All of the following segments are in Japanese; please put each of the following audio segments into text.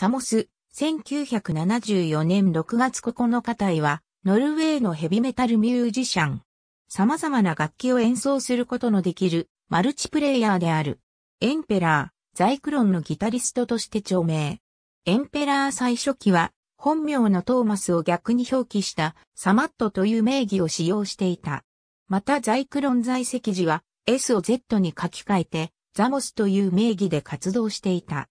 サモス、1974年6月9日隊は、ノルウェーのヘビメタルミュージシャン。様々な楽器を演奏することのできる、マルチプレイヤーである。エンペラー、ザイクロンのギタリストとして著名。エンペラー最初期は、本名のトーマスを逆に表記したサマットという名義を使用していた。またザイクロン在籍時は S を Z に書き換えてザモスという名義で活動していた。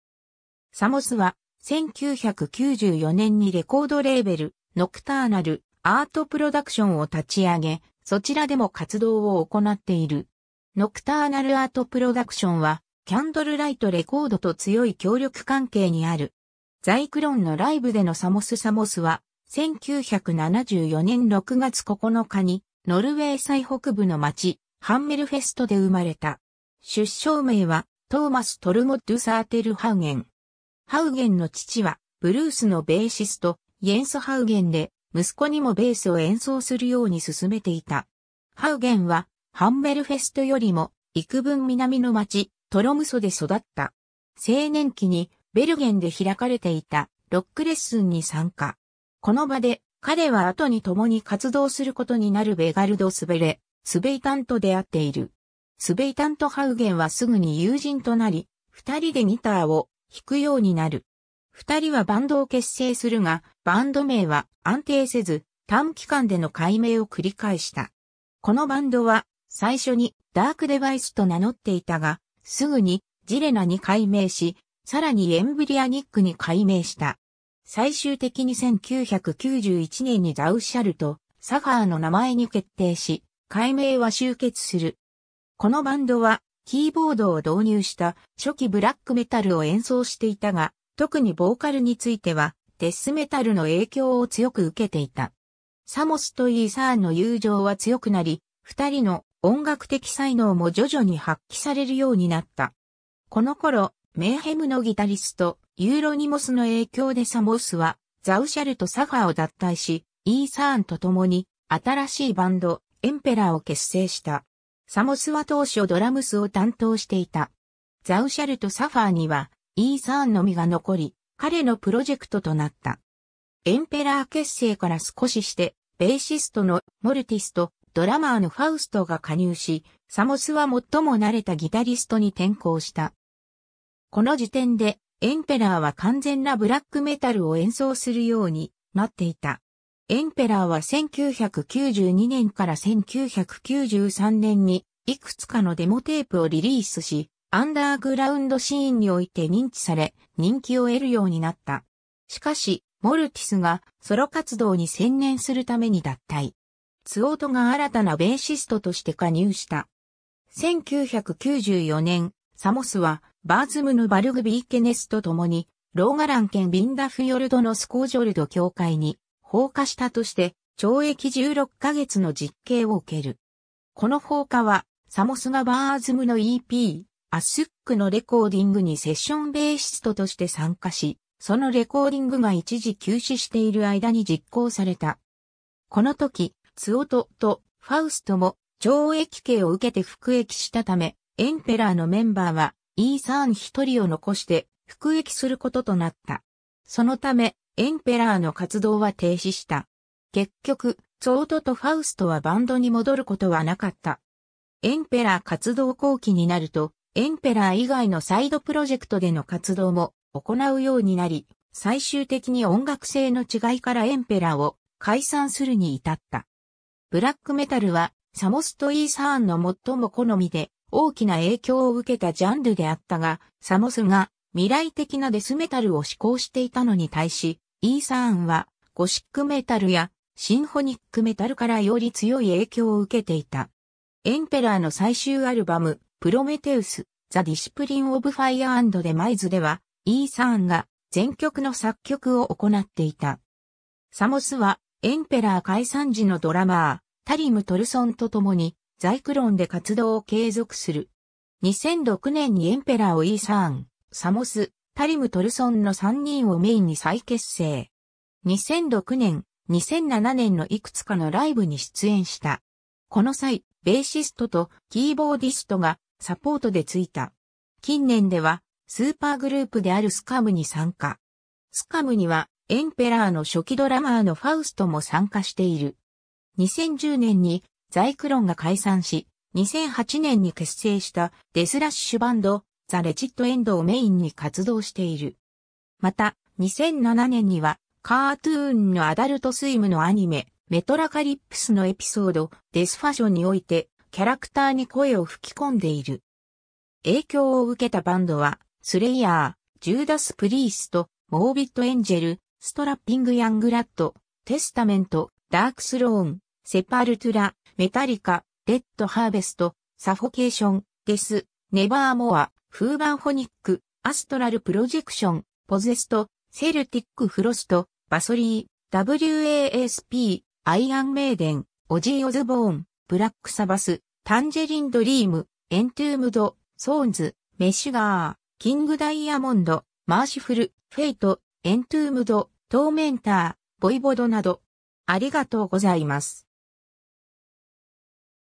サモスは1994年にレコードレーベル、ノクターナル、アートプロダクションを立ち上げ、そちらでも活動を行っている。ノクターナルアートプロダクションは、キャンドルライトレコードと強い協力関係にある。ザイクロンのライブでのサモスサモスは、1974年6月9日に、ノルウェー最北部の町、ハンメルフェストで生まれた。出生名は、トーマス・トルモッドゥ・サーテルハーゲン。ハウゲンの父は、ブルースのベーシスト、イエンス・ハウゲンで、息子にもベースを演奏するように進めていた。ハウゲンは、ハンメルフェストよりも、幾分南の町、トロムソで育った。青年期に、ベルゲンで開かれていた、ロックレッスンに参加。この場で、彼は後に共に活動することになるベガルド・スベレ、スベイタンと出会っている。スベイタンとハウゲンはすぐに友人となり、二人でギターを弾くようになる。二人はバンドを結成するが、バンド名は安定せず、短期間での解明を繰り返した。このバンドは、最初にダークデバイスと名乗っていたが、すぐにジレナに改名し、さらにエンブリアニックに改名した。最終的に1991年にザウシャルとサファーの名前に決定し、改名は終結する。このバンドはキーボードを導入した初期ブラックメタルを演奏していたが、特にボーカルについては、デスメタルの影響を強く受けていた。サモスとイーサーンの友情は強くなり、二人の音楽的才能も徐々に発揮されるようになった。この頃、メーヘムのギタリスト、ユーロニモスの影響でサモスは、ザウシャルとサファーを脱退し、イーサーンと共に、新しいバンド、エンペラーを結成した。サモスは当初ドラムスを担当していた。ザウシャルとサファーには、イーサーンのみが残り、彼のプロジェクトとなった。エンペラー結成から少しして、ベーシストのモルティスとドラマーのファウストが加入し、サモスは最も慣れたギタリストに転向した。この時点で、エンペラーは完全なブラックメタルを演奏するようになっていた。エンペラーは1992年から1993年にいくつかのデモテープをリリースし、アンダーグラウンドシーンにおいて認知され、人気を得るようになった。しかし、モルティスがソロ活動に専念するために脱退。ツオートが新たなベーシストとして加入した。1994年、サモスはバーズムのバルグビーケネスと共に、ローガラン県ビンダフヨルドのスコージョルド教会に放火したとして、懲役16ヶ月の実刑を受ける。この放火は、サモスがバーズムの EP、アスックのレコーディングにセッションベーシストとして参加し、そのレコーディングが一時休止している間に実行された。この時、ツオトとファウストも懲役刑を受けて服役したため、エンペラーのメンバーはイーサーン一人を残して服役することとなった。そのため、エンペラーの活動は停止した。結局、ソートとファウストはバンドに戻ることはなかった。エンペラー活動後期になると、エンペラー以外のサイドプロジェクトでの活動も行うようになり、最終的に音楽性の違いからエンペラーを解散するに至った。ブラックメタルはサモスト・イーサーンの最も好みで大きな影響を受けたジャンルであったが、サモスが未来的なデスメタルを志向していたのに対し、イーサーンはゴシックメタルやシンフォニックメタルからより強い影響を受けていた。エンペラーの最終アルバム、プロメテウス、ザ・ディシプリン・オブ・ファイア・アンド・デマイズでは、イーサーンが全曲の作曲を行っていた。サモスは、エンペラー解散時のドラマー、タリム・トルソンと共に、ザイクロンで活動を継続する。2006年にエンペラーをイーサーン、サモス、タリム・トルソンの3人をメインに再結成。2006年、2007年のいくつかのライブに出演した。この際、ベーシストとキーボーディストがサポートでついた。近年では、スーパーグループであるスカムに参加。スカムには、エンペラーの初期ドラマーのファウストも参加している。2010年に、ザイクロンが解散し、2008年に結成したデスラッシュバンド、ザ・レジット・エンドをメインに活動している。また、2007年には、カートゥーンのアダルトスイムのアニメ、メトラカリップスのエピソード、デスファションにおいて、キャラクターに声を吹き込んでいる。影響を受けたバンドは、スレイヤー、ジューダス・プリースト、モービット・エンジェル、ストラッピング・ヤング・ラッド、テスタメント、ダークスローン、セパルトゥラ、メタリカ、レッド・ハーベスト、サフォケーション、デス、ネバーモア、フーバーホニック、アストラルプロジェクション、ポゼスト、セルティックフロスト、バソリー、WASP、アイアンメイデン、オジー・オズボーン、ブラック・サバス、タンジェリン・ドリーム、エントゥームド、ソーンズ、メシュガー、キング・ダイヤモンド、マーシフル、フェイト、エントゥームド、トーメンター、ボイボドなど、ありがとうございます。